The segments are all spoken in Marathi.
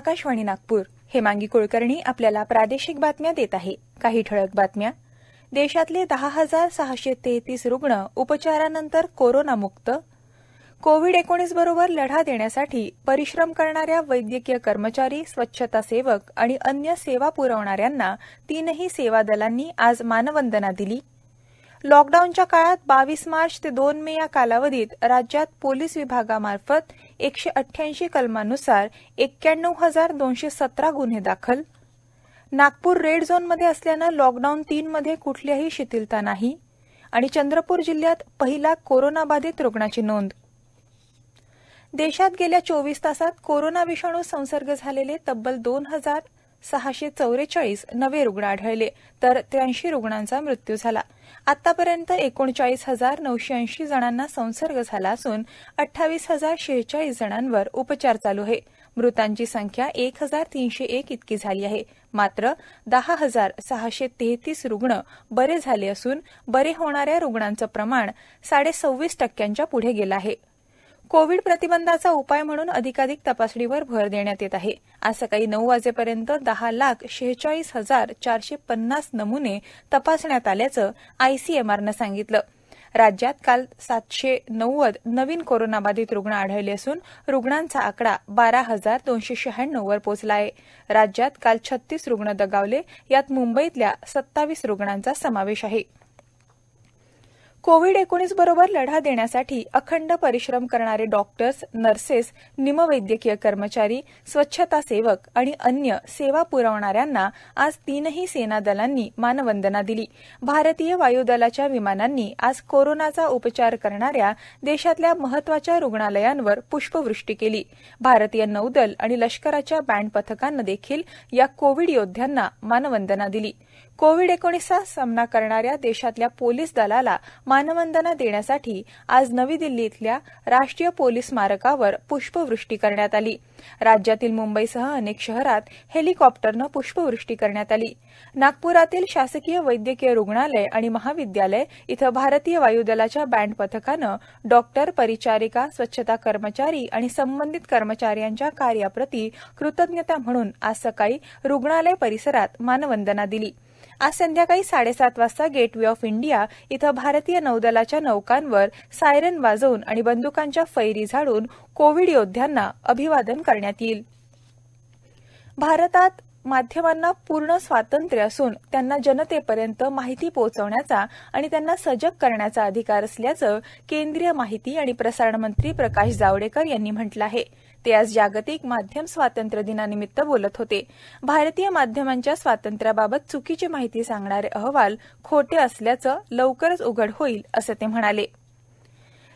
आकाशवाणी नागपूर मांगी कुलकर्णी आपल्याला प्रादेशिक बातम्या देत आहे काही ठळक बातम्या देशातले दहा हजार सहाशे तेहतीस रुग्ण उपचारानंतर कोरोनामुक्त कोविड एकोणीस बरोबर लढा देण्यासाठी परिश्रम करणाऱ्या वैद्यकीय कर्मचारी स्वच्छता सेवक आणि अन्य सेवा पुरवणाऱ्यांना तीनही सेवा दलांनी आज मानवंदना दिली लॉकडाऊनच्या काळात बावीस मार्च ते दोन मे या कालावधीत राज्यात पोलीस विभागामार्फत एकशे अठ्ठ्याऐंशी कलमानुसार एक्क्याण्णव हजार दोनशे सतरा गुन्हे दाखल नागपूर रेड झोनमध्ये असल्यानं लॉकडाऊन तीनमध्ये कुठल्याही शिथिलता नाही आणि चंद्रपूर जिल्ह्यात पहिला कोरोनाबाधित रुग्णाची नोंद देशात गेल्या चोवीस तासात कोरोना विषाणू संसर्ग झालेले तब्बल दोन हजार सहाशे चव्वेचाळीस नवे रुग्ण आढळले तर त्र्याऐंशी रुग्णांचा मृत्यू झाला आतापर्यंत एकोणचाळीस हजार नऊशे ऐंशी जणांना संसर्ग झाला असून अठ्ठावीस हजार शेहेचाळीस जणांवर उपचार चालू आहे मृतांची संख्या एक हजार तीनशे एक इतकी झाली आहे मात्र दहा हजार सहाशे तेहतीस रुग्ण बरे झाले असून बरे होणाऱ्या रुग्णांचं प्रमाण साडेसव्वीस टक्क्यांच्या पुढे गेलं आहे कोविड प्रतिबंधाचा उपाय म्हणून अधिकाधिक तपासणीवर भर देण्यात येत आहे आज सकाळी नऊ वाजेपर्यंत दहा लाख शेहेचाळीस हजार चारशे पन्नास नमुने तपासण्यात आल्याचं आयसीएमआरनं सांगितलं राज्यात काल सातशे नव्वद नवीन कोरोनाबाधित रुग्ण आढळले असून रुग्णांचा आकडा बारा हजार दोनशे शहाण्णववर पोहोचला आहे राज्यात काल छत्तीस रुग्ण दगावले यात मुंबईतल्या सत्तावीस रुग्णांचा समावेश आहे कोविड एकोणीस बरोबर लढा देण्यासाठी अखंड परिश्रम करणारे डॉक्टर्स नर्सेस निमवैद्यकीय कर्मचारी स्वच्छता सेवक आणि अन्य सेवा पुरवणाऱ्यांना आज तीनही सेनादलांनी मानवंदना दिली भारतीय वायुदलाच्या विमानांनी आज कोरोनाचा उपचार करणाऱ्या देशातल्या महत्वाच्या रुग्णालयांवर पुष्पवृष्टी केली भारतीय नौदल आणि लष्कराच्या बँड पथकानं देखील या कोविड योद्ध्यांना मानवंदना दिली कोविड एकोणीसचा सामना करणाऱ्या देशातल्या पोलीस दलाला मानवंदना देण्यासाठी आज नवी दिल्ली इथल्या राष्ट्रीय पोलीस स्मारकावर पुष्पवृष्टी करण्यात आली राज्यातील मुंबईसह अनेक शहरात हेलिकॉप्टरनं पुष्पवृष्टी करण्यात आली नागप्रातील शासकीय वैद्यकीय रुग्णालय आणि महाविद्यालय इथं भारतीय वायुदलाच्या बँड पथकानं डॉक्टर परिचारिका स्वच्छता कर्मचारी आणि संबंधित कर्मचाऱ्यांच्या कार्याप्रती कृतज्ञता म्हणून आज सकाळी रुग्णालय परिसरात मानवंदना दिली आज संध्याकाळी साडेसात वाजता गेटवे ऑफ इंडिया इथं भारतीय नौदलाच्या नौकांवर सायरन वाजवून आणि बंदुकांच्या फैरी झाडून कोविड योद्ध्यांना अभिवादन करण्यात येईल भारतात माध्यमांना पूर्ण स्वातंत्र्य असून त्यांना जनतेपर्यंत माहिती पोहोचवण्याचा आणि त्यांना सजग करण्याचा अधिकार असल्याचं केंद्रीय माहिती आणि प्रसारण मंत्री प्रकाश जावडेकर यांनी म्हटलं आहे ते आज जागतिक माध्यम स्वातंत्र्य दिनानिमित्त बोलत होते भारतीय माध्यमांच्या स्वातंत्र्याबाबत चुकीची माहिती सांगणारे अहवाल खोटे असल्याचं लवकरच उघड होईल असं ते म्हणाले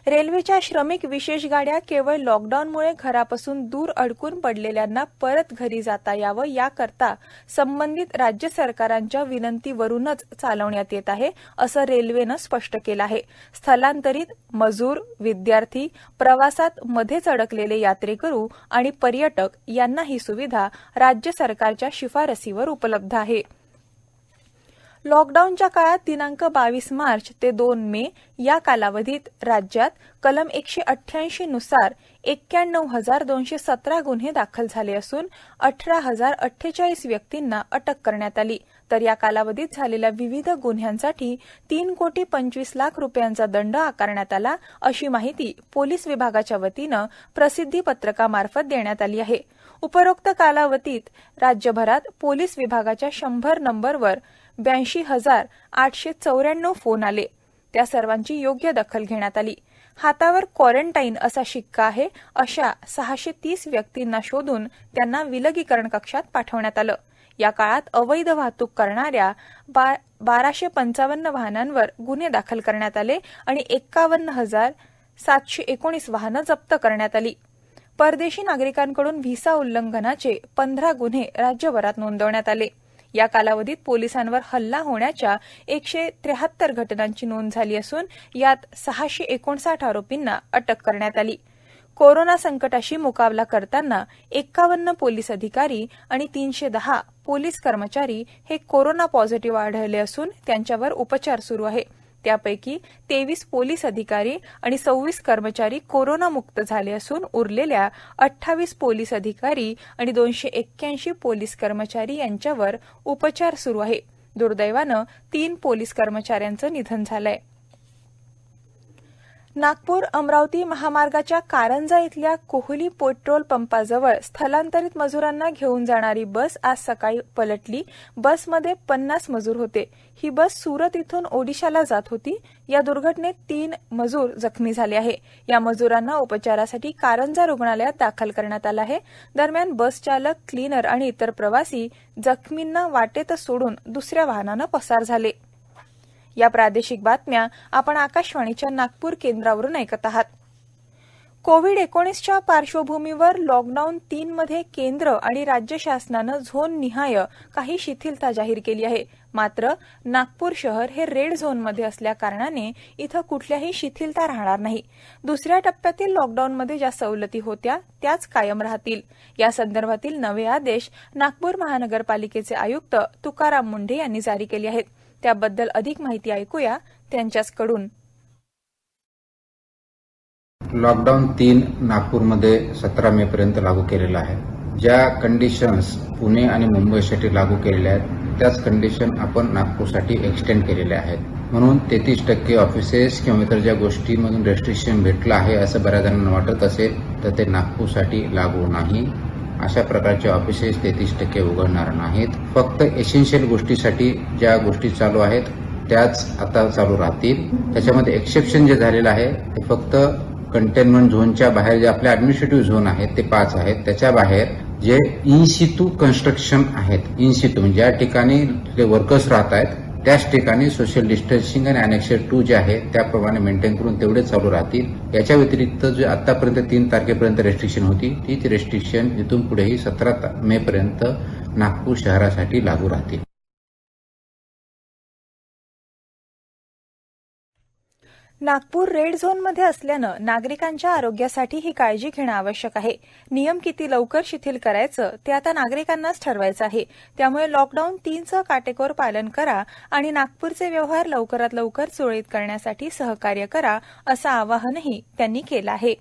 रेल्वेच्या श्रमिक विशेष गाड्या केवळ लॉकडाऊनमुळे घरापासून दूर अडकून पडलेल्यांना परत घरी जाता यावं याकरता संबंधित राज्य सरकारांच्या विनंतीवरूनच चालवण्यात येत आहे असं रेल्वेनं स्पष्ट केलं आहे स्थलांतरित मजूर विद्यार्थी प्रवासात मध्येच अडकलेले यात्रेकरू आणि पर्यटक यांना ही सुविधा राज्य सरकारच्या शिफारसीवर उपलब्ध आहे लॉकडाऊनच्या काळात दिनांक बावीस मार्च ते दोन मे या कालावधीत राज्यात कलम एकशे अठ्ठ्याऐंशी नुसार एक्क्याण्णव हजार दोनशे सतरा गुन्हे दाखल झाले असून अठरा हजार अठ्ठेचाळीस व्यक्तींना अटक करण्यात आली तर या कालावधीत झालेल्या विविध गुन्ह्यांसाठी तीन कोटी पंचवीस लाख रुपयांचा दंड आकारण्यात आला अशी माहिती पोलीस विभागाच्या वतीनं प्रसिद्धी पत्रकामार्फत देण्यात आली आहे उपरोक्त कालावधीत राज्यभरात पोलीस विभागाच्या शंभर नंबरवर ब्याऐंशी हजार आठशे चौऱ्याण्णव फोन आले त्या सर्वांची योग्य दखल घेण्यात आली हातावर क्वारंटाईन असा शिक्का आहे अशा सहाशे तीस व्यक्तींना शोधून त्यांना विलगीकरण कक्षात पाठवण्यात आलं या काळात अवैध वाहतूक करणाऱ्या बा, बाराशे पंचावन्न वाहनांवर गुन्हे दाखल करण्यात आले आणि एक्कावन्न हजार सातशे एकोणीस वाहनं जप्त करण्यात आली परदेशी नागरिकांकडून व्हिसा उल्लंघनाचे पंधरा गुन्हे राज्यभरात नोंदवण्यात आले या कालावधीत पोलिसांवर हल्ला होण्याच्या एकशे त्र्याहत्तर घटनांची नोंद झाली असून यात सहाशे एकोणसाठ आरोपींना अटक करण्यात आली कोरोना संकटाशी मुकाबला करताना एक्कावन्न पोलीस अधिकारी आणि तीनशे दहा पोलीस कर्मचारी हे कोरोना पॉझिटिव्ह आढळले असून त्यांच्यावर उपचार सुरू आहेत त्यापैकी तेवीस पोलीस अधिकारी आणि सव्वीस कर्मचारी कोरोनामुक्त झाले असून उरलेल्या अठ्ठावीस पोलीस अधिकारी आणि दोनशे एक्क्याऐंशी पोलीस कर्मचारी यांच्यावर उपचार सुरू आहे दुर्दैवानं तीन पोलीस कर्मचाऱ्यांचं निधन झालं आहे नागपूर अमरावती महामार्गाच्या कारंजा इथल्या कोहली पेट्रोल पंपाजवळ स्थलांतरित मजुरांना घेऊन जाणारी बस आज सकाळी पलटली बसमध्ये पन्नास मजूर होते ही बस सुरत इथून ओडिशाला जात होती या दुर्घटनेत तीन मजूर जखमी झाले आहे या मजुरांना उपचारासाठी कारंजा रुग्णालयात दाखल करण्यात आलं आहे दरम्यान बस चालक क्लीनर आणि इतर प्रवासी जखमींना वाटेत सोडून दुसऱ्या वाहनानं पसार झाले या प्रादेशिक बातम्या आपण आकाशवाणीच्या नागपूर केंद्रावरून ऐकत आहात कोविड एकोणीसच्या पार्श्वभूमीवर लॉकडाऊन तीन मध्ये केंद्र आणि राज्य शासनानं झोन निहाय काही शिथिलता जाहीर केली आहे मात्र नागपूर शहर हे रेड झोनमध्ये असल्याकारणाने इथं कुठल्याही शिथिलता राहणार नाही दुसऱ्या टप्प्यातील लॉकडाऊनमध्ये ज्या सवलती होत्या त्याच कायम राहतील या संदर्भातील नवे आदेश नागपूर महानगरपालिकेचे आयुक्त तुकाराम मुंढे यांनी जारी केले आहेत त्याबद्दल अधिक माहिती ऐकूया त्यांच्याचकडून लॉकडाऊन तीन नागपूरमध्ये सतरा मे पर्यंत लागू केलेला आहे ज्या कंडिशन्स पुणे आणि मुंबईसाठी लागू केलेल्या आहेत त्याच कंडिशन आपण नागपूरसाठी एक्सटेंड केलेल्या आहेत म्हणून तेहतीस टक्के ऑफिसेस किंवा इतर ज्या गोष्टीमधून रेस्ट्रिक्शन भेटलं आहे असं बऱ्याच जणांना वाटत असेल तर ते नागपूरसाठी लागू नाही अशा प्रकारचे ऑफिसेस तेहतीस टक्के उघडणार नाहीत फक्त एसेन्शियल गोष्टीसाठी ज्या गोष्टी चालू आहेत त्याच आता चालू राहतील त्याच्यामध्ये एक्सेप्शन जे झालेलं आहे ते फक्त कंटेनमेंट झोनच्या बाहेर जे आपले ऍडमिनिस्ट्रेटिव्ह झोन आहेत ते पाच आहेत त्याच्या बाहेर जे इनसितू कन्स्ट्रक्शन आहेत इनसितू म्हणजे ज्या ठिकाणी वर्कर्स राहत आहेत त्याच ठिकाणी सोशल डिस्टन्सिंग आणि अनेक्शर टू जे आहे त्याप्रमाणे मेंटेन करून तेवढे चालू राहतील याच्या व्यतिरिक्त जे आतापर्यंत तीन तारखेपर्यंत रेस्ट्रिक्शन होती तीच रेस्ट्रिक्शन इथून पुढेही सतरा मे पर्यंत नागपूर शहरासाठी लागू राहतील नागपूर रेड मध्ये असल्यानं नागरिकांच्या आरोग्यासाठी ही काळजी घेणं आवश्यक आहे नियम किती लवकर शिथिल करायचं ते आता नागरिकांनाच ठरवायचं आहे त्यामुळे लॉकडाऊन तीनचं काटेकोर पालन करा आणि नागपूरचे व्यवहार लवकरात लवकर सुरळीत करण्यासाठी सहकार्य करा असं आवाहनही त्यांनी केलं आहे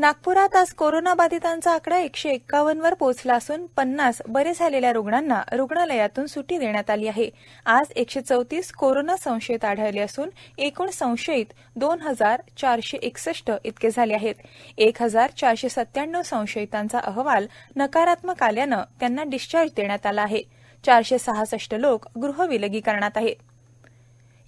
नागप्रात आज कोरोनाबाधितांचा आकडा एकशे एक्कावन्न वर पोहोचला असून पन्नास बरे झालेल्या रुग्णांना रुग्णालयातून सुटी देण्यात आली आहे आज एकशे चौतीस कोरोना संशयित आढळले असून एकूण संशयित दोन हजार चारशे एकसष्ट इतके झाले आहेत एक हजार चारशे सत्त्याण्णव संशयितांचा अहवाल नकारात्मक आल्यानं त्यांना डिस्चार्ज देण्यात आला आहे चारशे सहासष्ट लोक गृह विलगीकरणात आहेत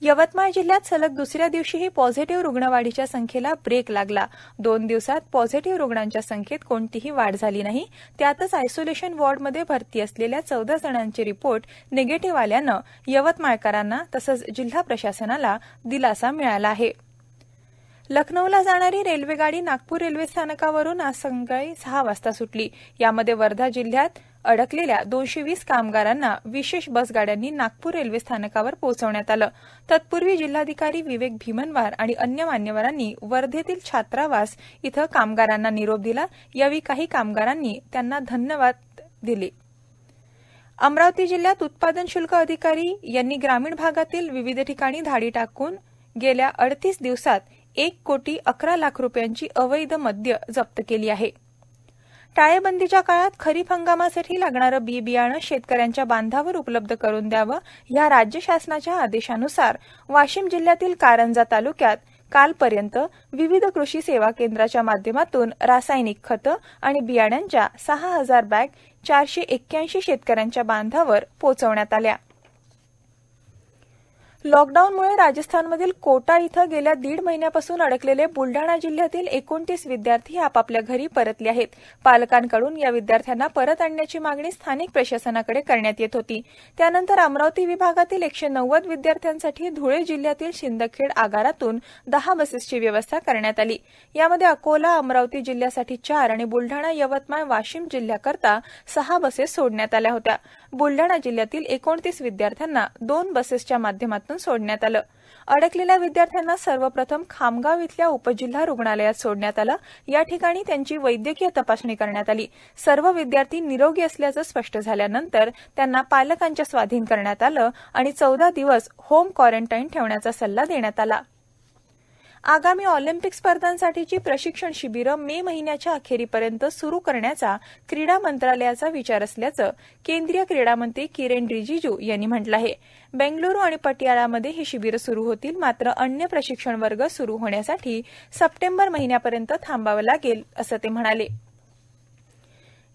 यवतमाळ जिल्ह्यात सलग दुसऱ्या दिवशीही पॉझिटिव्ह रुग्णवाढीच्या संख्येला ब्रेक लागला दोन दिवसात पॉझिटिव्ह रुग्णांच्या संख्येत कोणतीही वाढ झाली नाही त्यातच आयसोलेशन वॉर्डमध्ये भरती असलेल्या चौदा जणांचे रिपोर्ट निगेटिव्ह आल्यानं यवतमाळकरांना तसंच जिल्हा प्रशासनाला दिलासा मिळाला आहे लखनौला जाणारी रेल्वेगाडी नागपूर रेल्वे स्थानकावरून आज सकाळी सहा वाजता सुटली यामध्ये वर्धा जिल्ह्यात अडकलेल्या दोनशे वीस कामगारांना विशेष बसगाड्यांनी नागपूर रेल्वे स्थानकावर पोहोचवण्यात आलं तत्पूर्वी जिल्हाधिकारी विवेक भीमनवार आणि अन्य मान्यवरांनी वर्धेतील छात्रावास इथं कामगारांना निरोप दिला यावेळी काही कामगारांनी त्यांना धन्यवाद दिले अमरावती जिल्ह्यात उत्पादन शुल्क अधिकारी यांनी ग्रामीण भागातील विविध ठिकाणी धाडी टाकून गेल्या अडतीस दिवसात एक कोटी अकरा लाख रुपयांची अवैध मद्य जप्त केली आहा टाळेबंदीच्या काळात खरीप हंगामासाठी लागणारे बी बियाणे शेतकऱ्यांच्या बांधावर उपलब्ध करून द्यावे या राज्य शासनाच्या आदेशानुसार वाशिम जिल्ह्यातील कारंजा तालुक्यात कालपर्यंत विविध कृषी सेवा केंद्राच्या माध्यमातून रासायनिक खतं आणि बियाण्यांच्या सहा हजार बॅग चारशे एक्क्याऐंशी शेतकऱ्यांच्या बांधावर पोहोचवण्यात आल्या लॉकडाऊनमुळे राजस्थानमधील कोटा इथं गेल्या दीड महिन्यापासून अडकलेले बुलढाणा जिल्ह्यातील एकोणतीस विद्यार्थी आपापल्या घरी परतले आहेत पालकांकडून या विद्यार्थ्यांना परत आणण्याची मागणी स्थानिक प्रशासनाकडे करण्यात येत होती त्यानंतर अमरावती विभागातील एकशे नव्वद विद्यार्थ्यांसाठी धुळे जिल्ह्यातील शिंदखेड आगारातून दहा बसेसची व्यवस्था करण्यात आली यामध्ये अकोला अमरावती जिल्ह्यासाठी चार आणि बुलढाणा यवतमाळ वाशिम जिल्ह्याकरता सहा बसेस सोडण्यात आल्या होत्या ब्लडाणा जिल्ह्यातील एकोणतीस विद्यार्थ्यांना दोन बसेसच्या माध्यमातून सोडण्यात आलं अडकलेल्या विद्यार्थ्यांना सर्वप्रथम खामगाव इथल्या उपजिल्हा रुग्णालयात सोडण्यात आलं या ठिकाणी त्यांची वैद्यकीय तपासणी करण्यात आली सर्व विद्यार्थी निरोगी असल्याचं स्पष्ट झाल्यानंतर त्यांना पालकांच्या स्वाधीन करण्यात आलं आणि चौदा दिवस होम क्वारंटाईन ठेवण्याचा सल्ला देण्यात आला आगामी ऑलिम्पिक स्पर्धांसाठीची प्रशिक्षण शिबिरं मे महिन्याच्या अखेरीपर्यंत सुरू करण्याचा क्रीडा मंत्रालयाचा विचार असल्याचं केंद्रीय क्रीडा मंत्री किरेन रिजिजू यांनी म्हटलं आहे बेंगलुरू आणि पटियाळामध्ये ही शिबिरं सुरू होतील मात्र अन्य प्रशिक्षण वर्ग सुरू होण्यासाठी सप्टेंबर महिन्यापर्यंत थांबावं लागेल असं ते म्हणाले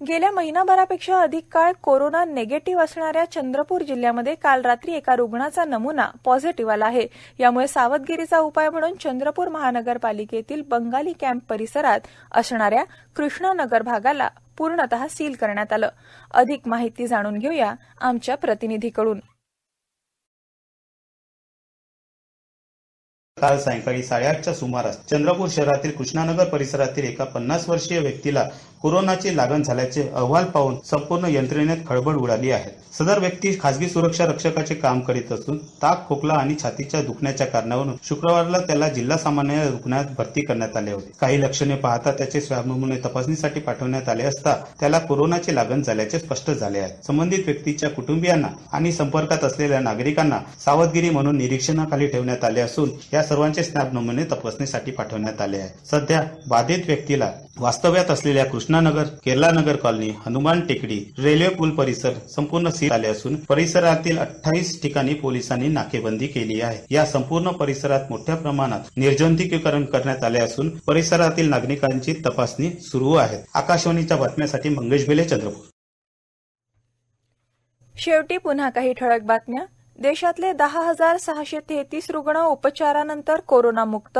गेल्या महिनाभरापेक्षा अधिक काळ कोरोना निगेटिव्ह असणाऱ्या चंद्रपूर जिल्ह्यामध्ये काल रात्री एका रुग्णाचा नमुना पॉझिटिव्ह आला आहे यामुळे सावधगिरीचा उपाय म्हणून चंद्रपूर महानगरपालिकेतील बंगाली कॅम्प परिसरात असणाऱ्या कृष्णानगर भागाला पूर्णतः सील करण्यात आलं अधिक माहिती जाणून घेऊया आमच्या प्रतिनिधीकडून काल सायंकाळी साडेआठच्या सुमारास चंद्रपूर शहरातील कृष्णानगर परिसरातील एका पन्नास वर्षीय व्यक्तीला कोरोनाची लागण झाल्याचे अहवाल पाहून संपूर्ण यंत्रणेत खळबळ उडाली आहे सदर व्यक्ती खासगी सुरक्षा रक्षकाचे काम करीत असून ताक खोकला आणि छातीच्या दुखण्याच्या कारणावरून शुक्रवारला त्याला जिल्हा सामान्य रुग्णालयात भरती करण्यात आले होते काही लक्षणे पाहता त्याचे स्वॅब नमुने तपासणीसाठी पाठवण्यात आले असता त्याला कोरोनाची लागण झाल्याचे स्पष्ट झाले आहे संबंधित व्यक्तीच्या कुटुंबियांना आणि संपर्कात असलेल्या नागरिकांना सावधगिरी म्हणून निरीक्षणाखाली ठेवण्यात आले असून या सर्वांचे स्नॅब नमुने तपासणीसाठी पाठवण्यात आले आहे सध्या बाधित व्यक्तीला वास्तव्यात असलेल्या कृष्ण कृष्णानगर केरला नगर कॉलनी हनुमान टेकडी रेल्वे पूल परिसर संपूर्ण सील आले असून परिसरातील अठ्ठावीस ठिकाणी पोलिसांनी नाकेबंदी केली आहे या संपूर्ण परिसरात मोठ्या प्रमाणात निर्जंतुकीकरण करण्यात आले असून परिसरातील नागरिकांची तपासणी सुरू आहे आकाशवाणीच्या बातम्यांसाठी मंगेश बेले चंद्रपूर शेवटी पुन्हा काही ठळक बातम्या देशातले दहा हजार सहाशे तेहतीस रुग्ण उपचारानंतर कोरोनामुक्त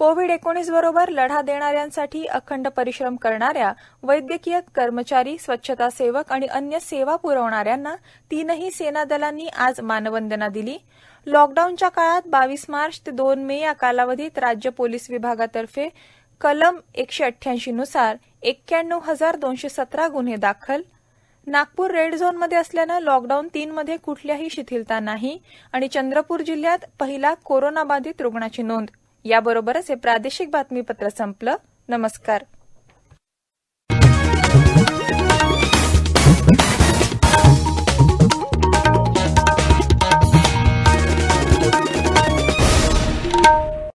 कोविड बरोबर लढा देणाऱ्यांसाठी अखंड परिश्रम करणाऱ्या वैद्यकीय कर्मचारी स्वच्छता सेवक आणि अन्य सेवा पुरवणाऱ्यांना तीनही सेनादलांनी आज मानवंदना दिली लॉकडाऊनच्या काळात बावीस मार्च ते दोन मे या कालावधीत राज्य पोलीस विभागातर्फे कलम एकशे अठ्ठ्याऐंशी नुसार एक्क्याण्णव हजार दोनशे सतरा गुन्हे दाखल नागपूर रेड झोनमध्ये असल्यानं लॉकडाऊन तीनमध्ये कुठल्याही शिथिलता नाही आणि चंद्रपूर जिल्ह्यात पहिला कोरोनाबाधित रुग्णाची नोंद याबरोबरच हे प्रादेशिक बातमीपत्र संपलं नमस्कार